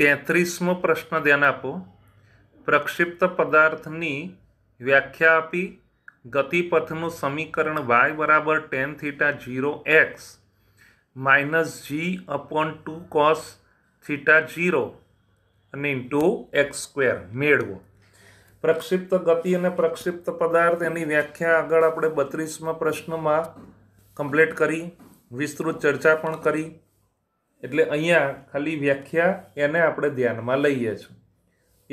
તેત્રીસમો પ્રશ્ન ધ્યાન આપો પ્રક્ષિપ્ત પદાર્થની વ્યાખ્યા આપી ગતિપથનું સમીકરણ વાય બરાબર tan theta zero x minus g upon two cos theta zero અને ઇન્ટુ એક્સ સ્ક્વેર મેળવો પ્રક્ષિપ્ત ગતિ અને પ્રક્ષિપ્ત પદાર્થ એની વ્યાખ્યા આગળ આપણે બત્રીસમાં પ્રશ્નમાં કમ્પ્લીટ કરી વિસ્તૃત ચર્ચા પણ કરી એટલે અહીંયા ખાલી વ્યાખ્યા એને આપણે ધ્યાનમાં લઈએ છીએ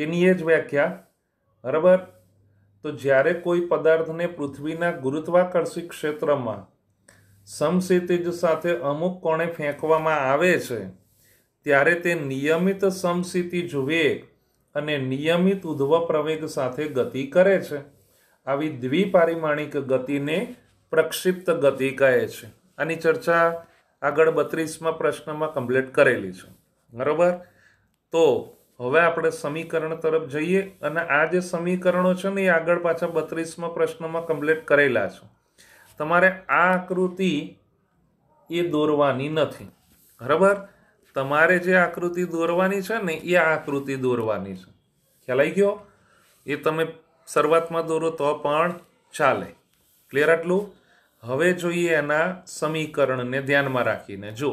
એની એ જ વ્યાખ્યા બરાબર તો જ્યારે કોઈ પદાર્થને પૃથ્વીના ગુરુત્વાકર્ષી ક્ષેત્રમાં સમક્ષિતિજ સાથે અમુક કોણે ફેંકવામાં આવે છે ત્યારે તે નિયમિત સમક્ષિતિજ વેગ અને નિયમિત ઉધ્વ પ્રવેગ સાથે ગતિ કરે છે આવી દ્વિપારિમાણિક ગતિને પ્રક્ષિપ્ત ગતિ કહે છે આની ચર્ચા આગળ બત્રીસમાં પ્રશ્નમાં કમ્પ્લીટ કરેલી છે બરાબર તો હવે આપણે સમીકરણ તરફ જઈએ અને આ જે સમીકરણો છે ને એ આગળ પાછા બત્રીસમાં પ્રશ્નમાં કમ્પ્લીટ કરેલા છે તમારે આ આકૃતિ એ દોરવાની નથી બરાબર તમારે જે આકૃતિ દોરવાની છે ને એ આકૃતિ દોરવાની છે ખ્યાલ આવી ગયો એ તમે શરૂઆતમાં દોરો તો પણ ચાલે ક્લિયર આટલું હવે જોઈએ એના સમીકરણને ધ્યાનમાં રાખીને જો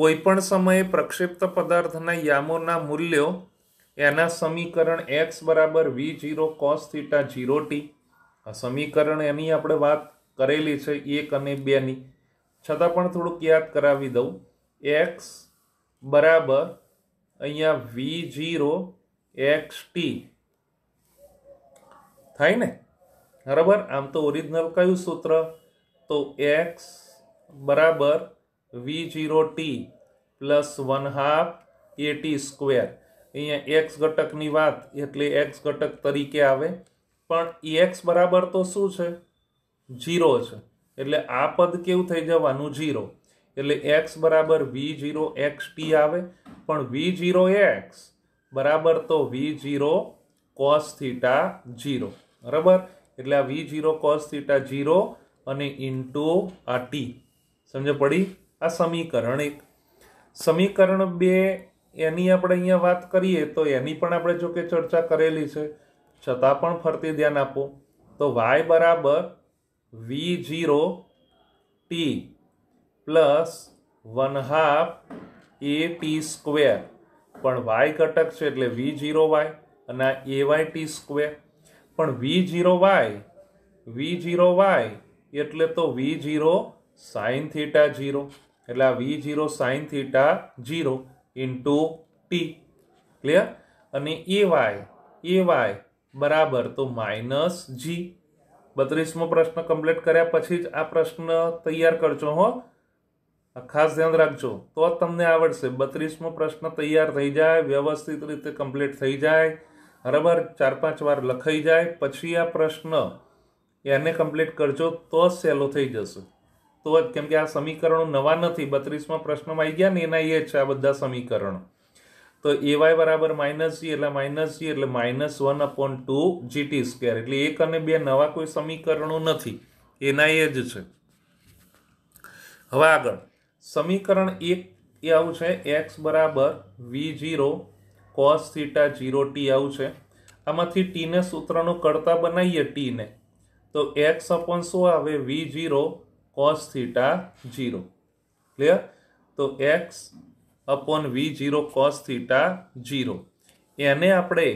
કોઈપણ સમયે પ્રક્ષિપ્ત પદાર્થના યામોના મૂલ્યો એના સમીકરણ એક્સ બરાબર v zero cos theta zero t આ સમીકરણ એની આપણે વાત કરેલી છે એક અને બેની છતાં પણ થોડુંક યાદ કરાવી દઉં એક્સ બરાબર અહીંયા વી જીરો એક્સ ટી થાય ને બરાબર આમ તો ઓરિજિનલ કયું સૂત્ર તો એક્સ બરાબર v zero t plus one half a t square અહીંયા એક્સ ઘટકની વાત એટલે એક્સ ઘટક તરીકે આવે પણ એક્સ બરાબર તો શું છે જીરો છે એટલે આ પદ કેવું થઈ જવાનું જીરો એટલે એક્સ બરાબર વી જીરો એક્સ ટી આવે પણ વી જીરો એક્સ બરાબર તો v zero cos theta zero બરાબર એટલે આ v zero cos theta zero અને ઇન્ટુ આ ટી સમજ પડી આ સમીકરણ એક સમીકરણ બે એની આપણે અહીંયા વાત કરીએ તો એની પણ આપણે જો કે ચર્ચા કરેલી છે છતાં પણ ફરતી ધ્યાન આપો તો વાય બરાબર v zero t plus one half a t square પણ વાય ઘટક છે એટલે વી જીરો વાય અને આ એ વાય ટી સ્ક્વેર પણ v zero y v zero y એટલે તો v zero sine theta zero એટલે આ v zero sine theta zero into t clear અને એ વાય એ વાય બરાબર તો માઇનસ જી બત્રીસમો પ્રશ્ન કમ્પ્લીટ કર્યા પછી જ આ પ્રશ્ન તૈયાર કરજો હો ખાસ ધ્યાન રાખજો તો જ તમને આવડશે બત્રીસમો પ્રશ્ન તૈયાર થઈ જાય વ્યવસ્થિત રીતે કમ્પ્લીટ થઈ જાય બરાબર ચાર પાંચ વાર લખાઈ જાય પછી આ પ્રશ્ન એને કમ્પ્લીટ કરજો તો જ સહેલો થઈ જશે તો જ કેમ કે આ સમીકરણો નવા નથી બત્રીસમાં પ્રશ્નમાં આવી ગયા ને એના એ છે આ બધા સમીકરણો તો એવાય બરાબર માઇનસ જી એટલે માઇનસ જી એટલે minus one upon two g t square એટલે એક અને બે નવા કોઈ સમીકરણો નથી એના એ જ છે હવે આગળ સમીકરણ એક એ આવું છે એક્સ બરાબર v zero cos theta zero t આવું છે આમાંથી ટીને સૂત્રનું કરતા બનાવીએ ટીને તો એક્સ અપોન શું આવે v zero cos theta zero clear તો x upon v zero cos theta zero એને આપણે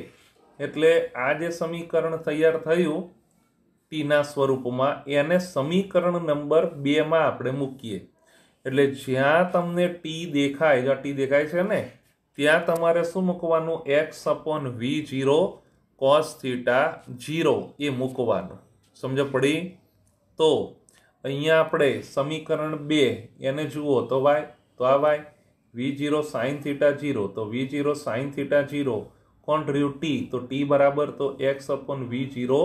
એટલે આ જે સમીકરણ તૈયાર થયું ટીના સ્વરૂપમાં એને સમીકરણ નંબર બેમાં આપણે મૂકીએ એટલે જ્યાં તમને ટી દેખાય જ્યાં ટી દેખાય છે ને ત્યાં તમારે શું મૂકવાનું x upon v zero cos theta zero એ મૂકવાનું સમજ પડી તો અહીંયા આપણે સમીકરણ બે એને જુઓ તો વાય તો આ y v zero sine theta zero તો v zero sine theta zero કોણ રહ્યું ટી તો ટી બરાબર તો x upon v zero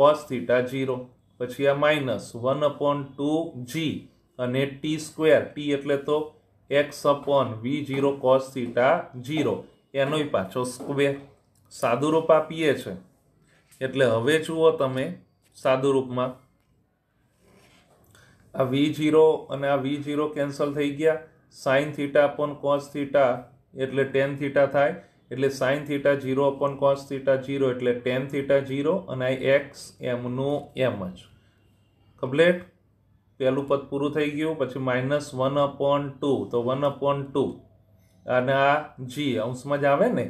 cos theta zero પછી આ minus one upon two g અને ટી સ્ક્વેર ટી એટલે તો x upon v zero cos theta zero એનોય પાછો સ્ક્વેર સાદુરૂપ આપીએ છે એટલે હવે જુઓ તમે રૂપમાં આ વી જીરો અને આ વી જીરો કેન્સલ થઈ ગયા sine theta upon cos theta એટલે ટેન થીટા થાય એટલે sine theta zero upon cos theta zero એટલે ટેન થીટા જીરો અને આ એક્સ એમનું એમ જ કમ્પ્લેટ પહેલું પદ પૂરું થઈ ગયું પછી માઇનસ વન અપોન ટુ તો વન અપોન ટુ અને આ જી અંશમાં જ આવે ને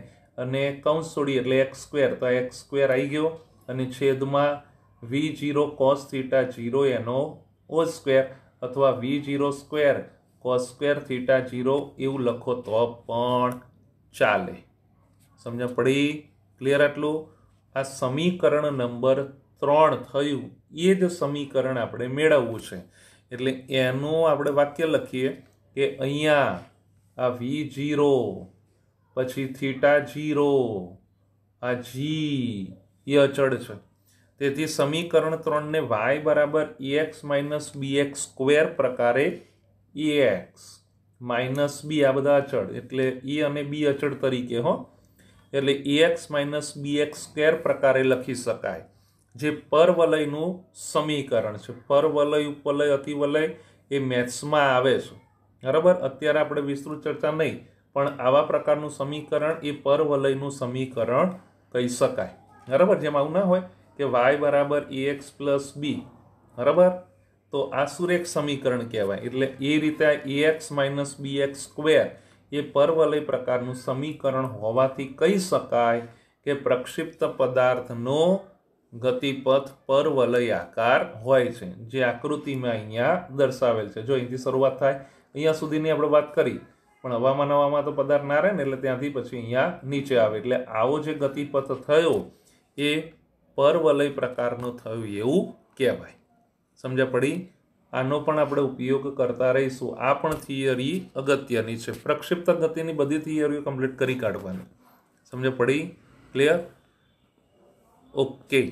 અને કૌંસ છોડી એટલે એક્સ સ્ક્વેર તો એક્સ સ્ક્વેર આવી ગયો અને છેદમાં v zero cos theta zero એનો ઓ સ્ક્વેર અથવા v zero square cos square theta zero એવું લખો તો પણ ચાલે સમજ પડી ક્લિયર આટલું આ સમીકરણ નંબર ત્રણ થયું એ જ સમીકરણ આપણે મેળવવું છે એટલે એનું આપણે વાક્ય લખીએ કે અહીંયા આ વી જીરો પછી થીટા જીરો આ જી એ અચળ છે તેથી સમીકરણ ત્રણને વાય બરાબર x minus b b x square પ્રકારે એક્સ માઇનસ બી આ બધા અચળ એટલે એ e અને બી અચળ તરીકે હો એટલે x minus b b x square પ્રકારે લખી શકાય જે પરવલયનું સમીકરણ છે પરવલય ઉપવલય અતિવલય એ મેથ્સમાં આવે છે બરાબર અત્યારે આપણે વિસ્તૃત ચર્ચા નહીં પણ આવા પ્રકારનું સમીકરણ એ પરવલયનું સમીકરણ કહી શકાય બરાબર જેમ આવું ના હોય કે વાય બરાબર એ એક્સ પ્લસ બી બરાબર તો આ સુરેખ સમીકરણ કહેવાય એટલે એ રીતે આ એ x minus b x square એ પરવલય પ્રકારનું સમીકરણ હોવાથી કહી શકાય કે પ્રક્ષિપ્ત પદાર્થનો ગતિપથ પરવલય આકાર હોય છે જે આકૃતિમાં અહીંયા દર્શાવેલ છે જો અહીંથી શરૂઆત થાય અહીંયા સુધીની આપણે વાત કરી પણ હવામાં નવામાં તો પદાર્થ ના રહે ને એટલે ત્યાંથી પછી અહીંયા નીચે આવે એટલે આવો જે ગતિપથ થયો એ પરવલય પ્રકારનું થયું એવું કહેવાય સમજ્યા પડી આનો પણ આપણે ઉપયોગ કરતા રહીશું આ પણ થિયરી અગત્યની છે પ્રક્ષિપ્ત ગતિની બધી થિયરીઓ કમ્પ્લીટ કરી કાઢવાની સમજ પડી ક્લિયર ઓકે